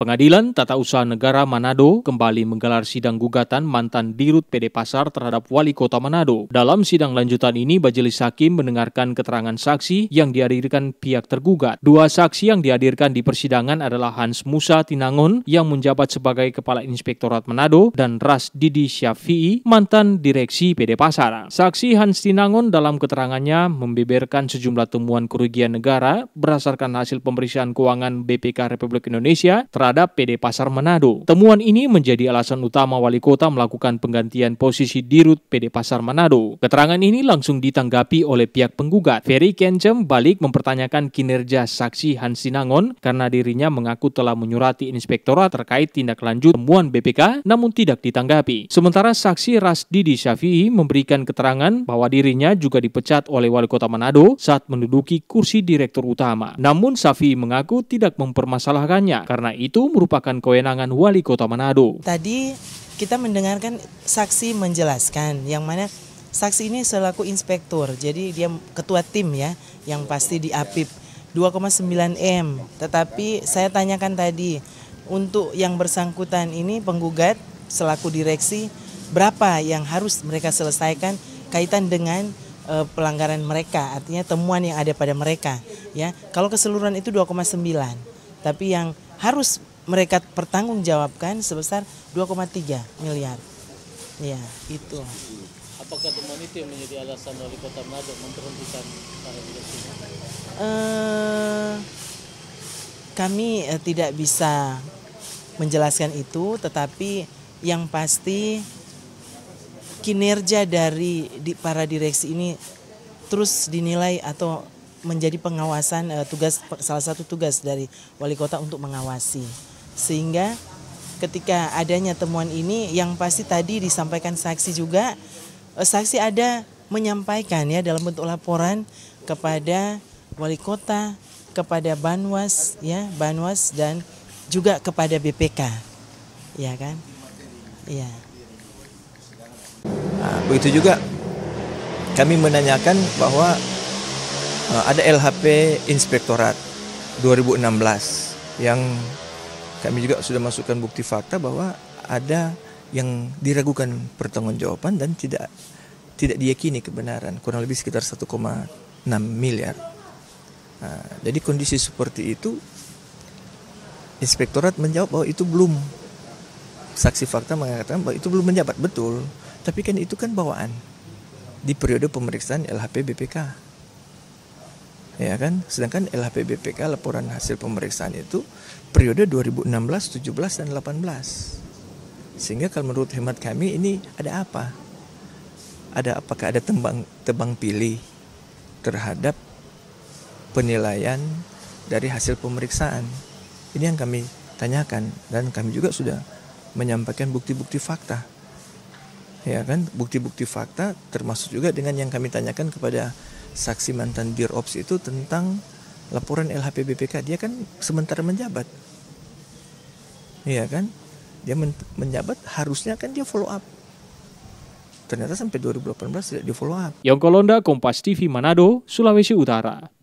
Pengadilan Tata Usaha Negara Manado kembali menggelar sidang gugatan mantan Dirut PD Pasar terhadap Wali Kota Manado. Dalam sidang lanjutan ini, Majelis Hakim mendengarkan keterangan saksi yang dihadirkan pihak tergugat. Dua saksi yang dihadirkan di persidangan adalah Hans Musa Tinangon yang menjabat sebagai Kepala Inspektorat Manado dan Ras Didi Syafi'i, mantan Direksi PD Pasar. Saksi Hans Tinangon dalam keterangannya membeberkan sejumlah temuan kerugian negara berdasarkan hasil pemeriksaan keuangan BPK Republik Indonesia terhadap PD Pasar Manado. Temuan ini menjadi alasan utama wali kota melakukan penggantian posisi dirut PD Pasar Manado. Keterangan ini langsung ditanggapi oleh pihak penggugat. Ferry Kencem balik mempertanyakan kinerja saksi Hans Sinangon karena dirinya mengaku telah menyurati inspektorat terkait tindak lanjut temuan BPK namun tidak ditanggapi. Sementara saksi Rasdidi Syafi'i memberikan keterangan bahwa dirinya juga dipecat oleh wali kota Manado saat menduduki kursi direktur utama. Namun Syafi'i mengaku tidak mempermasalahkannya karena itu itu merupakan kewenangan Wali Kota Manado. Tadi kita mendengarkan saksi menjelaskan yang mana saksi ini selaku inspektur, jadi dia ketua tim ya yang pasti di APIP 2,9 M. Tetapi saya tanyakan tadi untuk yang bersangkutan ini penggugat selaku direksi berapa yang harus mereka selesaikan kaitan dengan e, pelanggaran mereka artinya temuan yang ada pada mereka ya kalau keseluruhan itu 2,9 tapi yang harus mereka pertanggungjawabkan sebesar 2,3 miliar. Ya, itu. Apakah teman itu yang menjadi alasan wali kota Manado memperhentikan para direksi? Uh, kami uh, tidak bisa menjelaskan itu, tetapi yang pasti kinerja dari di, para direksi ini terus dinilai atau menjadi pengawasan uh, tugas salah satu tugas dari wali kota untuk mengawasi sehingga ketika adanya temuan ini yang pasti tadi disampaikan saksi juga eh, saksi ada menyampaikan ya dalam bentuk laporan kepada wali kota, kepada Banwas ya, Banwas dan juga kepada BPK. Ya kan? ya Nah, begitu juga kami menanyakan bahwa eh, ada LHP Inspektorat 2016 yang kami juga sudah masukkan bukti fakta bahwa ada yang diragukan pertanggungjawaban dan tidak tidak diyakini kebenaran kurang lebih sekitar 1,6 miliar. Nah, jadi kondisi seperti itu inspektorat menjawab bahwa itu belum saksi fakta mengatakan bahwa itu belum menjabat betul, tapi kan itu kan bawaan di periode pemeriksaan LHP BPK ya kan sedangkan LHPBPK laporan hasil pemeriksaan itu periode 2016 17 dan 18 sehingga kalau menurut hemat kami ini ada apa ada apakah ada tembang tebang pilih terhadap penilaian dari hasil pemeriksaan ini yang kami tanyakan dan kami juga sudah menyampaikan bukti-bukti fakta ya kan bukti-bukti fakta termasuk juga dengan yang kami tanyakan kepada saksi mantan Dir Ops itu tentang laporan BPK dia kan sementara menjabat ya kan dia men menjabat harusnya kan dia follow up ternyata sampai 2018 tidak di follow up Yongko Londa Kompas TV Manado Sulawesi Utara